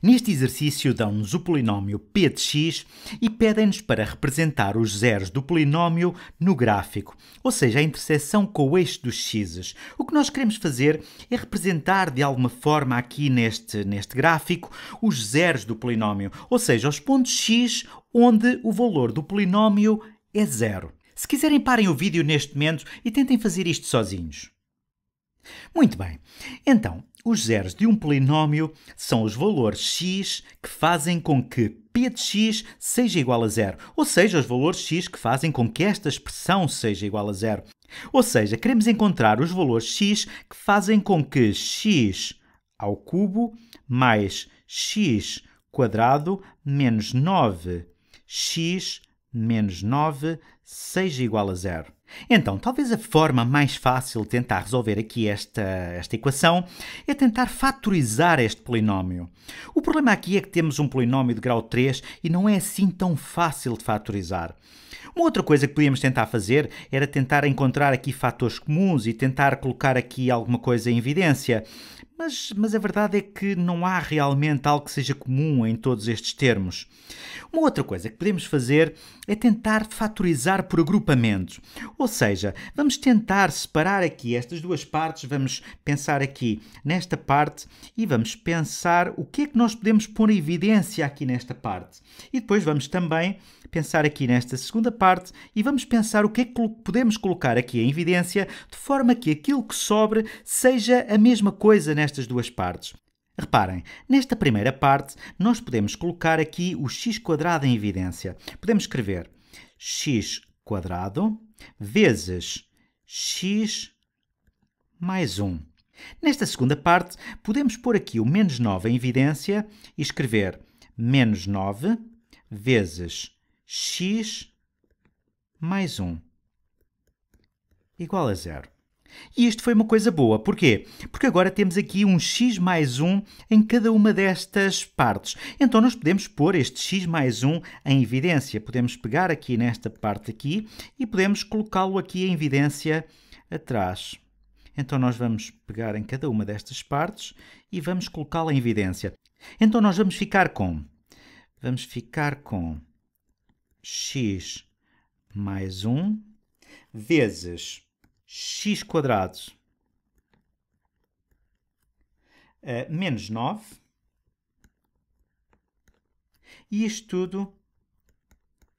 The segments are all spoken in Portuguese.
Neste exercício dão-nos o polinómio p de x e pedem-nos para representar os zeros do polinómio no gráfico, ou seja, a intersecção com o eixo dos x's. O que nós queremos fazer é representar de alguma forma aqui neste, neste gráfico os zeros do polinómio, ou seja, os pontos x onde o valor do polinómio é zero. Se quiserem, parem o vídeo neste momento e tentem fazer isto sozinhos. Muito bem, então os zeros de um polinômio são os valores x que fazem com que p de x seja igual a zero, ou seja, os valores x que fazem com que esta expressão seja igual a zero. Ou seja, queremos encontrar os valores x que fazem com que x ao cubo mais x quadrado menos 9x menos 9 seja igual a zero. Então, talvez a forma mais fácil de tentar resolver aqui esta, esta equação é tentar fatorizar este polinómio. O problema aqui é que temos um polinómio de grau 3 e não é assim tão fácil de fatorizar. Uma outra coisa que podíamos tentar fazer era tentar encontrar aqui fatores comuns e tentar colocar aqui alguma coisa em evidência. Mas, mas a verdade é que não há realmente algo que seja comum em todos estes termos. Uma outra coisa que podemos fazer é tentar fatorizar por agrupamentos. Ou seja, vamos tentar separar aqui estas duas partes, vamos pensar aqui nesta parte e vamos pensar o que é que nós podemos pôr em evidência aqui nesta parte. E depois vamos também pensar aqui nesta segunda parte e vamos pensar o que é que podemos colocar aqui em evidência de forma que aquilo que sobre seja a mesma coisa nesta nestas duas partes. Reparem, nesta primeira parte nós podemos colocar aqui o x quadrado em evidência. Podemos escrever x quadrado vezes x mais 1. Nesta segunda parte, podemos pôr aqui o menos 9 em evidência e escrever menos 9 vezes x mais 1 igual a zero. E isto foi uma coisa boa. Porquê? Porque agora temos aqui um x mais 1 em cada uma destas partes. Então nós podemos pôr este x mais 1 em evidência. Podemos pegar aqui nesta parte aqui e podemos colocá-lo aqui em evidência atrás. Então nós vamos pegar em cada uma destas partes e vamos colocá-la em evidência. Então nós vamos ficar com... Vamos ficar com x mais 1 vezes x quadrados uh, menos 9. E isto tudo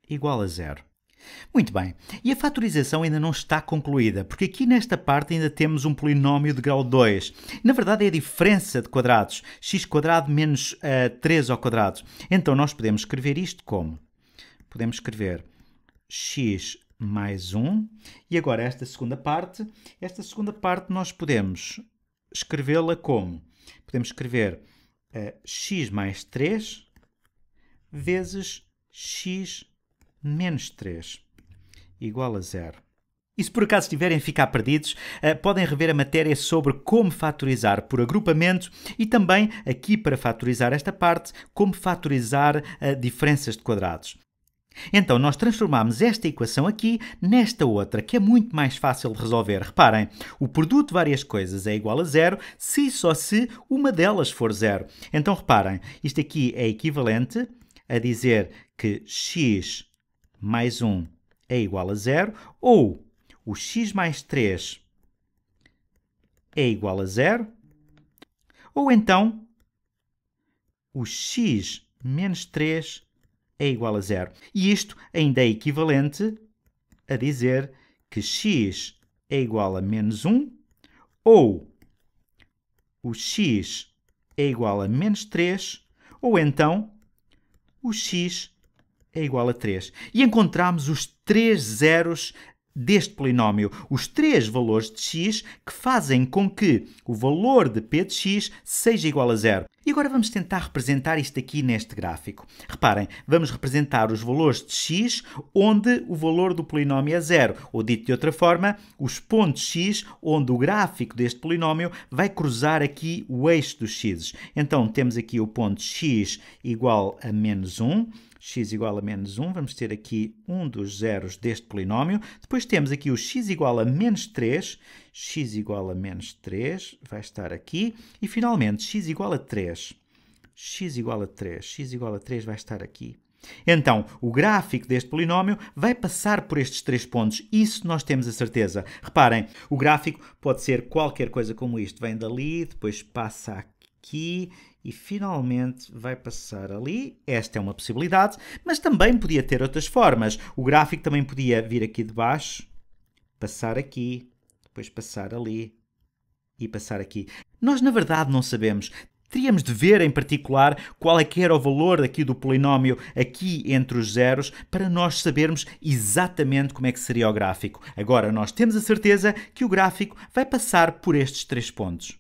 igual a zero. Muito bem, e a fatorização ainda não está concluída, porque aqui nesta parte ainda temos um polinómio de grau 2. Na verdade é a diferença de quadrados, x quadrado menos uh, eh, 3 ao quadrado. Então nós podemos escrever isto como? Podemos escrever x mais um. E agora esta segunda parte, esta segunda parte nós podemos escrevê-la como? Podemos escrever uh, x mais 3 vezes x menos 3 igual a zero. E se por acaso estiverem a ficar perdidos, eh, podem rever a matéria sobre como fatorizar por agrupamento e também, aqui para fatorizar esta parte, como fatorizar eh, diferenças de quadrados. Então, nós transformamos esta equação aqui nesta outra, que é muito mais fácil de resolver. Reparem, o produto de várias coisas é igual a zero se e só se uma delas for zero. Então, reparem, isto aqui é equivalente a dizer que x mais 1 é igual a zero, ou o x mais 3 é igual a zero, ou então o x menos 3 é é igual a zero. E isto ainda é equivalente a dizer que x é igual a menos 1 ou o x é igual a menos 3 ou então o x é igual a 3. E encontramos os três zeros deste polinómio, os três valores de x que fazem com que o valor de p de x seja igual a zero. E agora vamos tentar representar isto aqui neste gráfico. Reparem, vamos representar os valores de x onde o valor do polinómio é zero, ou dito de outra forma, os pontos x onde o gráfico deste polinómio vai cruzar aqui o eixo dos x. Então temos aqui o ponto x igual a menos 1, x igual a menos 1, vamos ter aqui um dos zeros deste polinómio. Depois temos aqui o x igual a menos 3, x igual a menos 3 vai estar aqui. E finalmente x igual a 3, x igual a 3, x igual a 3 vai estar aqui. Então, o gráfico deste polinómio vai passar por estes três pontos. Isso nós temos a certeza. Reparem, o gráfico pode ser qualquer coisa como isto. Vem dali, depois passa aqui aqui e finalmente vai passar ali. Esta é uma possibilidade, mas também podia ter outras formas. O gráfico também podia vir aqui de baixo, passar aqui, depois passar ali e passar aqui. Nós na verdade não sabemos. Teríamos de ver em particular qual é que era o valor aqui do polinómio aqui entre os zeros para nós sabermos exatamente como é que seria o gráfico. Agora nós temos a certeza que o gráfico vai passar por estes três pontos.